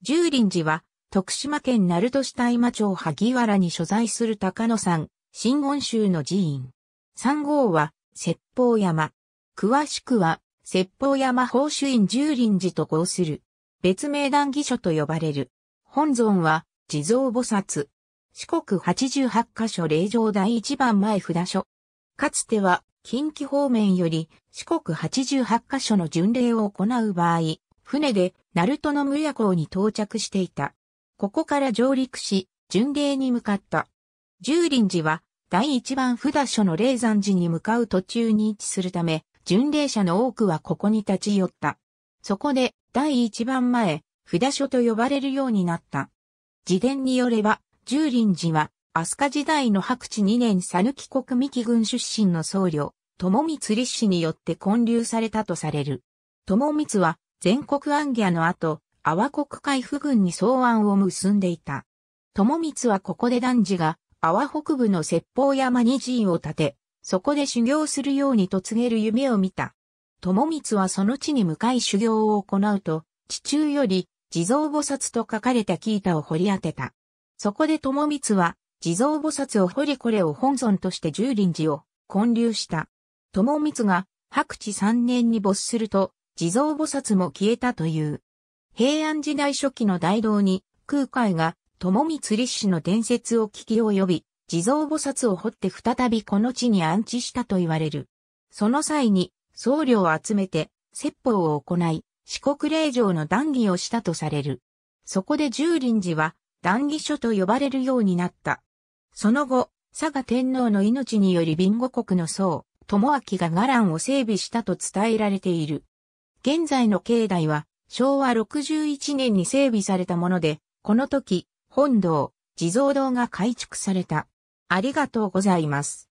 十輪寺は、徳島県鳴門市大間町萩原に所在する高野山、新言宗の寺院。三号は、説法山。詳しくは、説法山法主院十輪寺と号する。別名談義書と呼ばれる。本尊は、地蔵菩薩。四国八十八箇所霊場第一番前札所。かつては、近畿方面より四国八十八箇所の巡礼を行う場合、船で、鳴門の無港に到着していた。ここから上陸し、巡礼に向かった。十輪寺は、第一番札所の霊山寺に向かう途中に位置するため、巡礼者の多くはここに立ち寄った。そこで、第一番前、札所と呼ばれるようになった。自伝によれば、十輪寺は、飛鳥時代の白地2年佐抜国三木軍出身の僧侶、友光立氏によって建立されたとされる。友光は、全国暗ギャの後、阿波国海府軍に草案を結んでいた。友光はここで男児が、阿波北部の説法山に寺院を建て、そこで修行するようにと告げる夢を見た。友光はその地に向かい修行を行うと、地中より、地蔵菩薩と書かれた木板を掘り当てた。そこで友光は、地蔵菩薩を掘りこれを本尊として十輪寺を建立した。友光が白地三年に没すると、地蔵菩薩も消えたという。平安時代初期の大道に、空海が、友光立氏の伝説を聞き及び、地蔵菩薩を掘って再びこの地に安置したと言われる。その際に、僧侶を集めて、説法を行い、四国霊場の談義をしたとされる。そこで十輪寺は、談義所と呼ばれるようになった。その後、佐賀天皇の命により貧乏国の僧、友明が伽藍を整備したと伝えられている。現在の境内は昭和61年に整備されたもので、この時、本堂、地蔵堂が改築された。ありがとうございます。